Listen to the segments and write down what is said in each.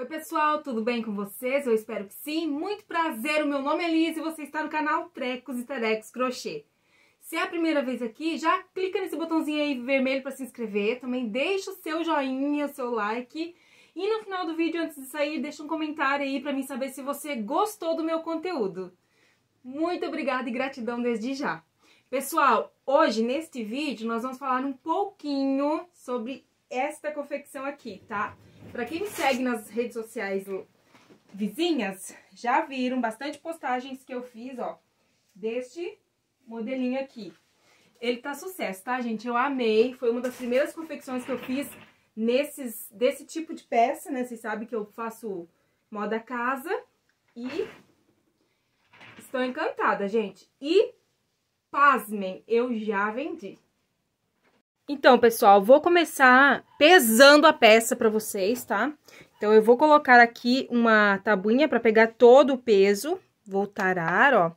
Oi pessoal, tudo bem com vocês? Eu espero que sim. Muito prazer, o meu nome é Liz e você está no canal Trecos e Terecos Crochê. Se é a primeira vez aqui, já clica nesse botãozinho aí vermelho para se inscrever. Também deixa o seu joinha, o seu like. E no final do vídeo, antes de sair, deixa um comentário aí para mim saber se você gostou do meu conteúdo. Muito obrigada e gratidão desde já. Pessoal, hoje neste vídeo nós vamos falar um pouquinho sobre esta confecção aqui, Tá? Para quem me segue nas redes sociais vizinhas, já viram bastante postagens que eu fiz, ó, deste modelinho aqui. Ele tá sucesso, tá, gente? Eu amei, foi uma das primeiras confecções que eu fiz nesses, desse tipo de peça, né? Vocês sabem que eu faço moda casa e estou encantada, gente. E, pasmem, eu já vendi. Então, pessoal, vou começar pesando a peça para vocês, tá? Então, eu vou colocar aqui uma tabuinha para pegar todo o peso. Vou tarar, ó.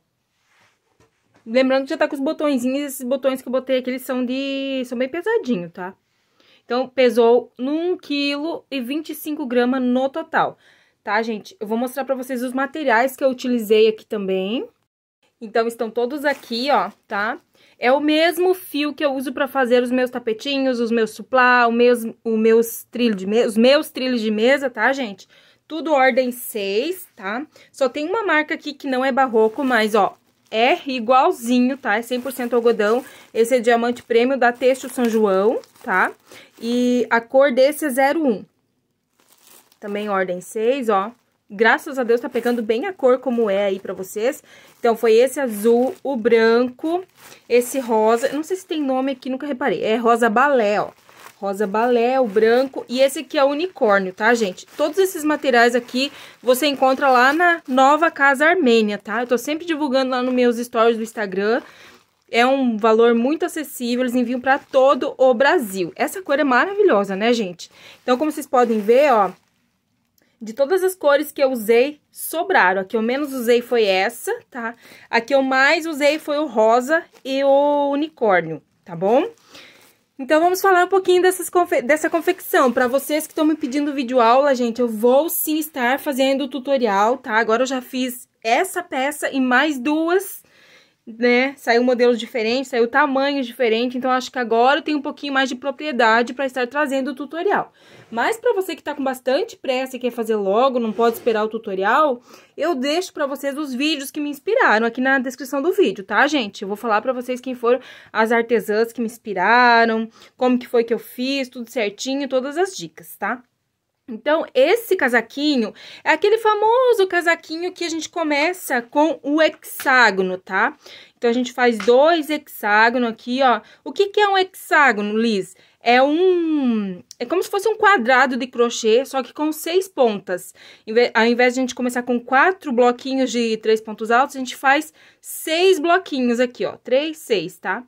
Lembrando que já tá com os botõezinhos, esses botões que eu botei aqui, eles são de... são bem pesadinho, tá? Então, pesou 1 kg e 25 gramas no total, tá, gente? Eu vou mostrar pra vocês os materiais que eu utilizei aqui também. Então, estão todos aqui, ó, tá? Tá? É o mesmo fio que eu uso para fazer os meus tapetinhos, os meus suplá, o mesmo, o meus trilho de mesa, os meus trilhos de mesa, tá, gente? Tudo ordem 6, tá? Só tem uma marca aqui que não é barroco, mas, ó, é igualzinho, tá? É 100% algodão. Esse é diamante prêmio da Texto São João, tá? E a cor desse é 01. Também ordem 6, ó graças a Deus, tá pegando bem a cor como é aí pra vocês. Então, foi esse azul, o branco, esse rosa, não sei se tem nome aqui, nunca reparei, é rosa balé, ó. Rosa balé, o branco e esse aqui é o unicórnio, tá, gente? Todos esses materiais aqui você encontra lá na Nova Casa Armênia, tá? Eu tô sempre divulgando lá nos meus stories do Instagram, é um valor muito acessível, eles enviam para todo o Brasil. Essa cor é maravilhosa, né, gente? Então, como vocês podem ver, ó, de todas as cores que eu usei, sobraram. A que eu menos usei foi essa, tá? A que eu mais usei foi o rosa e o unicórnio, tá bom? Então, vamos falar um pouquinho dessas confe dessa confecção. Para vocês que estão me pedindo vídeo aula, gente, eu vou sim estar fazendo o tutorial, tá? Agora eu já fiz essa peça e mais duas, né? Saiu modelos diferentes, saiu tamanhos diferentes, então acho que agora eu tenho um pouquinho mais de propriedade para estar trazendo o tutorial. Mas para você que está com bastante pressa e quer fazer logo, não pode esperar o tutorial, eu deixo para vocês os vídeos que me inspiraram aqui na descrição do vídeo, tá, gente? Eu vou falar para vocês quem foram as artesãs que me inspiraram, como que foi que eu fiz, tudo certinho, todas as dicas, tá? Então, esse casaquinho é aquele famoso casaquinho que a gente começa com o hexágono, tá? Então, a gente faz dois hexágonos aqui, ó. O que, que é um hexágono, Liz? É um... é como se fosse um quadrado de crochê, só que com seis pontas. Ao invés de a gente começar com quatro bloquinhos de três pontos altos, a gente faz seis bloquinhos aqui, ó. Três, seis, tá?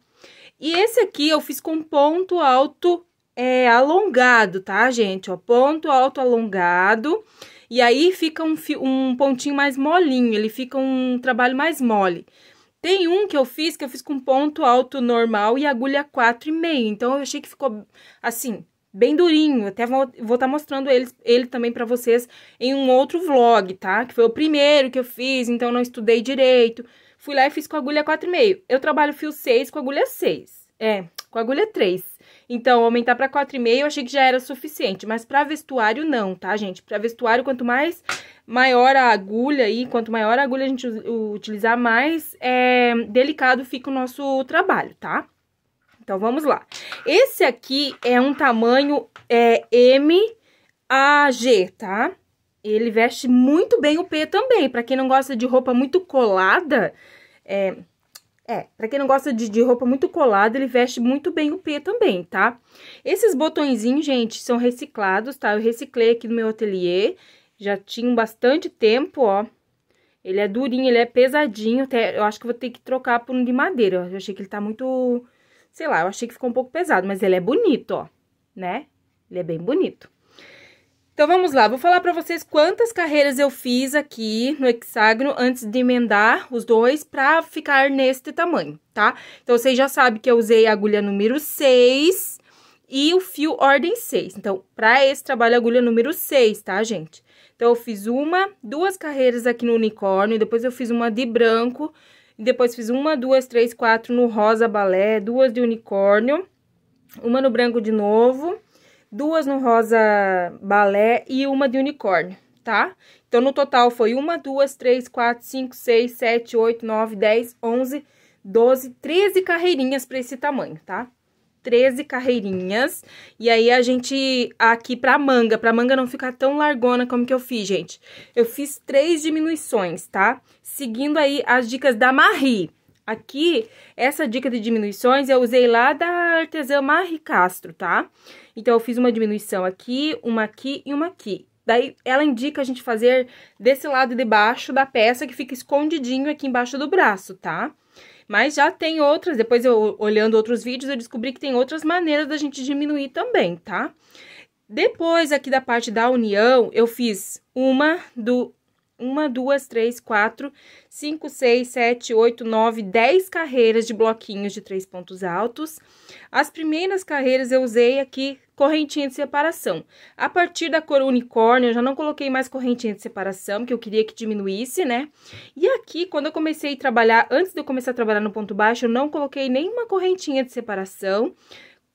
E esse aqui eu fiz com ponto alto é, alongado, tá, gente? Ó, ponto alto alongado. E aí fica um, um pontinho mais molinho, ele fica um trabalho mais mole. Tem um que eu fiz, que eu fiz com ponto alto normal e agulha 4,5. Então, eu achei que ficou, assim, bem durinho. Até vou estar tá mostrando ele, ele também pra vocês em um outro vlog, tá? Que foi o primeiro que eu fiz, então não estudei direito. Fui lá e fiz com agulha 4,5. Eu trabalho fio 6 com agulha 6. É, com agulha 3. Então, aumentar para 4,5 eu achei que já era suficiente, mas para vestuário não, tá, gente? Para vestuário, quanto mais maior a agulha aí, quanto maior a agulha a gente utilizar, mais é, delicado fica o nosso trabalho, tá? Então, vamos lá. Esse aqui é um tamanho é, M a G, tá? Ele veste muito bem o P também. Pra quem não gosta de roupa muito colada, é, é, pra quem não gosta de, de, roupa muito colada, ele veste muito bem o P também, tá? Esses botõezinhos, gente, são reciclados, tá? Eu reciclei aqui no meu ateliê, já tinha bastante tempo, ó. Ele é durinho, ele é pesadinho, até, eu acho que vou ter que trocar por um de madeira, ó. Eu achei que ele tá muito, sei lá, eu achei que ficou um pouco pesado, mas ele é bonito, ó, né? Ele é bem bonito. Então vamos lá, vou falar para vocês quantas carreiras eu fiz aqui no hexágono antes de emendar os dois para ficar neste tamanho, tá? Então vocês já sabem que eu usei a agulha número 6 e o fio ordem 6. Então, para esse trabalho agulha número 6, tá, gente? Então eu fiz uma, duas carreiras aqui no unicórnio, depois eu fiz uma de branco, depois fiz uma, duas, três, quatro no rosa balé, duas de unicórnio, uma no branco de novo duas no rosa balé e uma de unicórnio, tá? Então, no total foi uma, duas, três, quatro, cinco, seis, sete, oito, nove, dez, onze, doze, treze carreirinhas para esse tamanho, tá? 13 carreirinhas. E aí, a gente, aqui pra manga, pra manga não ficar tão largona como que eu fiz, gente. Eu fiz três diminuições, tá? Seguindo aí as dicas da Marie. Aqui, essa dica de diminuições eu usei lá da artesã Marie Castro, tá? Então, eu fiz uma diminuição aqui, uma aqui e uma aqui. Daí, ela indica a gente fazer desse lado de baixo da peça, que fica escondidinho aqui embaixo do braço, tá? Mas já tem outras, depois eu olhando outros vídeos, eu descobri que tem outras maneiras da gente diminuir também, tá? Depois, aqui da parte da união, eu fiz uma do uma, duas, três, quatro, cinco, seis, sete, oito, nove, dez carreiras de bloquinhos de três pontos altos. As primeiras carreiras eu usei aqui correntinha de separação. A partir da cor unicórnio, eu já não coloquei mais correntinha de separação, porque eu queria que diminuísse, né? E aqui, quando eu comecei a trabalhar, antes de eu começar a trabalhar no ponto baixo, eu não coloquei nenhuma correntinha de separação.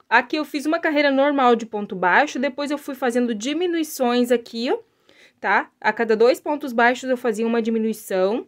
Aqui eu fiz uma carreira normal de ponto baixo, depois eu fui fazendo diminuições aqui, ó tá? A cada dois pontos baixos eu fazia uma diminuição.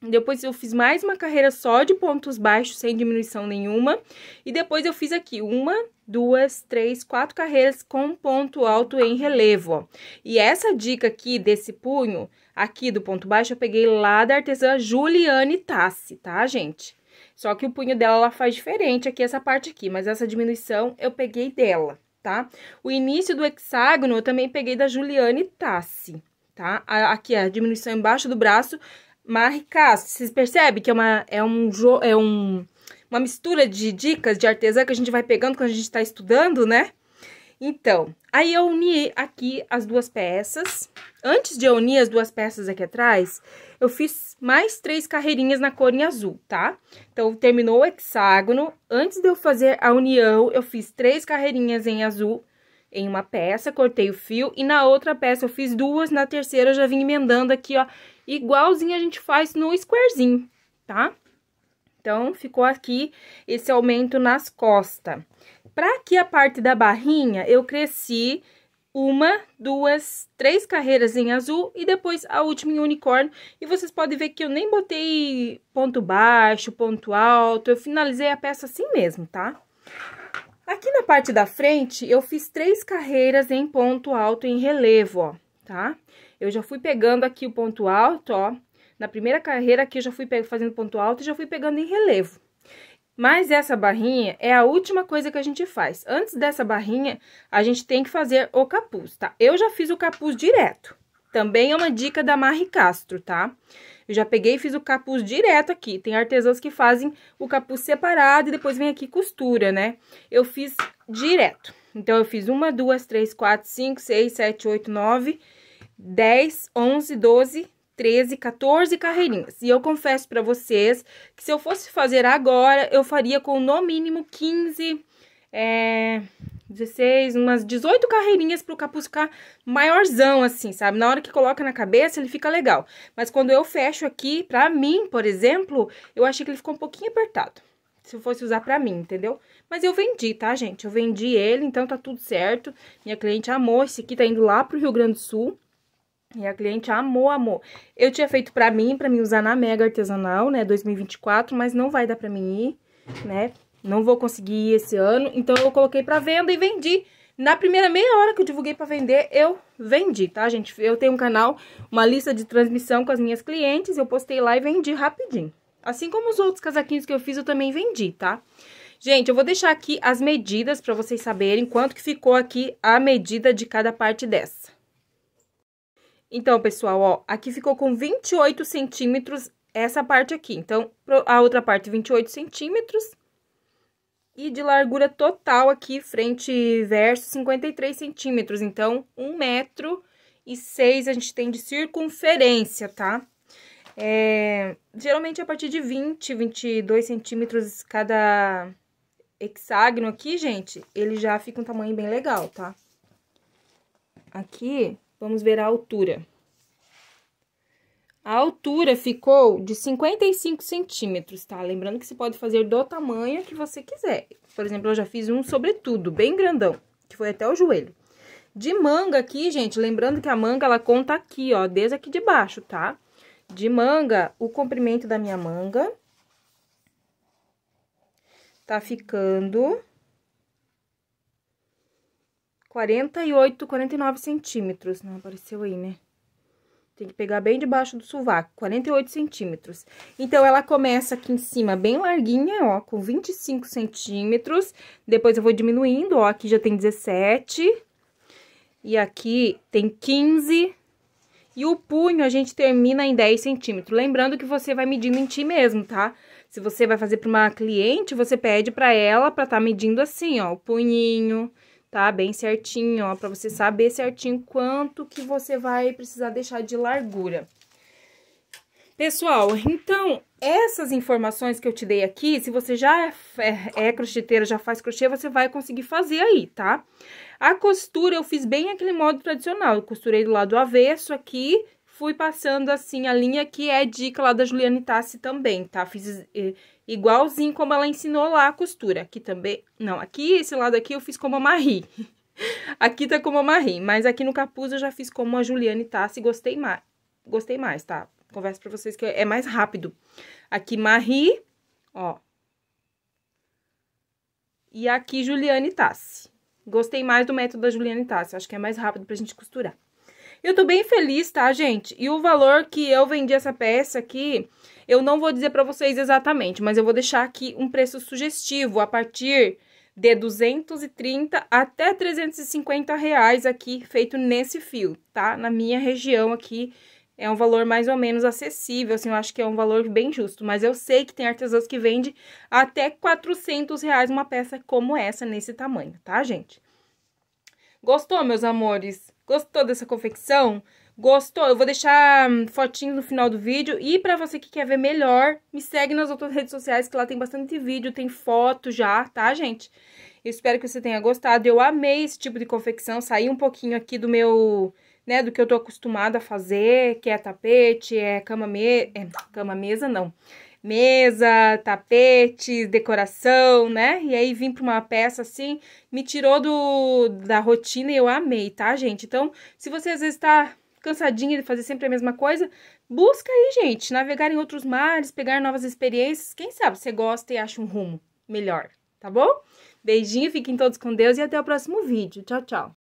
Depois eu fiz mais uma carreira só de pontos baixos, sem diminuição nenhuma. E depois eu fiz aqui uma, duas, três, quatro carreiras com ponto alto em relevo, ó. E essa dica aqui desse punho, aqui do ponto baixo, eu peguei lá da artesã Juliane Tassi, tá, gente? Só que o punho dela, ela faz diferente aqui, essa parte aqui, mas essa diminuição eu peguei dela tá? O início do hexágono eu também peguei da Juliane Tassi, tá? Aqui é a diminuição embaixo do braço, marricaço. Vocês percebem que é uma, é um, é um, uma mistura de dicas de artesã que a gente vai pegando quando a gente está estudando, né? Então, aí eu uni aqui as duas peças. Antes de eu unir as duas peças aqui atrás, eu fiz mais três carreirinhas na cor em azul, tá? Então, terminou o hexágono, antes de eu fazer a união, eu fiz três carreirinhas em azul em uma peça, cortei o fio, e na outra peça eu fiz duas, na terceira eu já vim emendando aqui, ó, igualzinho a gente faz no squarezinho, tá? Então, ficou aqui esse aumento nas costas. Pra aqui a parte da barrinha, eu cresci uma, duas, três carreiras em azul e depois a última em unicórnio. E vocês podem ver que eu nem botei ponto baixo, ponto alto, eu finalizei a peça assim mesmo, tá? Aqui na parte da frente, eu fiz três carreiras em ponto alto em relevo, ó, tá? Eu já fui pegando aqui o ponto alto, ó, na primeira carreira aqui eu já fui fazendo ponto alto e já fui pegando em relevo. Mas essa barrinha é a última coisa que a gente faz. Antes dessa barrinha, a gente tem que fazer o capuz, tá? Eu já fiz o capuz direto. Também é uma dica da Marri Castro, tá? Eu já peguei e fiz o capuz direto aqui. Tem artesãos que fazem o capuz separado e depois vem aqui costura, né? Eu fiz direto. Então, eu fiz uma, duas, três, quatro, cinco, seis, sete, oito, nove, dez, onze, doze, 13, 14 carreirinhas. E eu confesso para vocês que se eu fosse fazer agora, eu faria com no mínimo 15, é, 16, umas 18 carreirinhas pro capuz ficar maiorzão, assim, sabe? Na hora que coloca na cabeça, ele fica legal. Mas quando eu fecho aqui, pra mim, por exemplo, eu achei que ele ficou um pouquinho apertado. Se eu fosse usar pra mim, entendeu? Mas eu vendi, tá, gente? Eu vendi ele, então tá tudo certo. Minha cliente amou, esse aqui tá indo lá pro Rio Grande do Sul. E a cliente amou, amou Eu tinha feito pra mim, pra mim usar na Mega Artesanal, né, 2024, mas não vai dar pra mim ir, né? Não vou conseguir ir esse ano, então eu coloquei pra venda e vendi. Na primeira meia hora que eu divulguei pra vender, eu vendi, tá, gente? Eu tenho um canal, uma lista de transmissão com as minhas clientes, eu postei lá e vendi rapidinho. Assim como os outros casaquinhos que eu fiz, eu também vendi, tá? Gente, eu vou deixar aqui as medidas pra vocês saberem quanto que ficou aqui a medida de cada parte dessa. Então, pessoal, ó, aqui ficou com 28 centímetros essa parte aqui. Então, a outra parte, 28 centímetros. E de largura total aqui, frente e verso, 53 centímetros. Então, um metro e seis a gente tem de circunferência, tá? É, geralmente, a partir de 20, 22 centímetros cada hexágono aqui, gente, ele já fica um tamanho bem legal, tá? Aqui, Vamos ver a altura. A altura ficou de 55 centímetros, tá? Lembrando que você pode fazer do tamanho que você quiser. Por exemplo, eu já fiz um sobretudo, bem grandão, que foi até o joelho. De manga aqui, gente, lembrando que a manga, ela conta aqui, ó, desde aqui de baixo, tá? De manga, o comprimento da minha manga tá ficando 48, 49 centímetros. Não apareceu aí, né? Tem que pegar bem debaixo do sovaco, 48 centímetros. Então, ela começa aqui em cima bem larguinha, ó, com 25 centímetros. Depois eu vou diminuindo, ó, aqui já tem 17. E aqui tem 15. E o punho a gente termina em 10 centímetros. Lembrando que você vai medindo em ti mesmo, tá? Se você vai fazer para uma cliente, você pede para ela para estar tá medindo assim, ó, o punhinho tá? Bem certinho, ó, pra você saber certinho quanto que você vai precisar deixar de largura. Pessoal, então, essas informações que eu te dei aqui, se você já é, é, é já faz crochê, você vai conseguir fazer aí, tá? A costura eu fiz bem aquele modo tradicional, eu costurei do lado avesso aqui, fui passando assim a linha que é dica lá da Juliane Tassi também, tá? Fiz eh, igualzinho como ela ensinou lá a costura. Aqui também, não, aqui, esse lado aqui eu fiz como a Marie. aqui tá como a Marie, mas aqui no capuz eu já fiz como a Juliane Tassi, gostei mais, gostei mais, tá? Converso pra vocês que é mais rápido. Aqui Marie, ó. E aqui Juliane Tassi. Gostei mais do método da Juliane Tassi, acho que é mais rápido pra gente costurar. Eu tô bem feliz, tá, gente? E o valor que eu vendi essa peça aqui, eu não vou dizer para vocês exatamente, mas eu vou deixar aqui um preço sugestivo a partir de 230 até 350 reais aqui feito nesse fio, tá? Na minha região aqui é um valor mais ou menos acessível, assim, eu acho que é um valor bem justo, mas eu sei que tem artesãos que vende até 400 reais uma peça como essa, nesse tamanho, tá, gente? Gostou, meus amores? Gostou dessa confecção? Gostou? Eu vou deixar hum, fotinho no final do vídeo. E pra você que quer ver melhor, me segue nas outras redes sociais, que lá tem bastante vídeo, tem foto já, tá, gente? Eu espero que você tenha gostado. Eu amei esse tipo de confecção, saí um pouquinho aqui do meu... Né, do que eu tô acostumada a fazer, que é tapete, é cama, me... é, cama mesa, não mesa, tapetes, decoração, né? E aí vim para uma peça assim, me tirou do da rotina e eu amei, tá, gente? Então, se você às vezes tá cansadinha de fazer sempre a mesma coisa, busca aí, gente, navegar em outros mares, pegar novas experiências. Quem sabe você gosta e acha um rumo melhor, tá bom? Beijinho, fiquem todos com Deus e até o próximo vídeo. Tchau, tchau.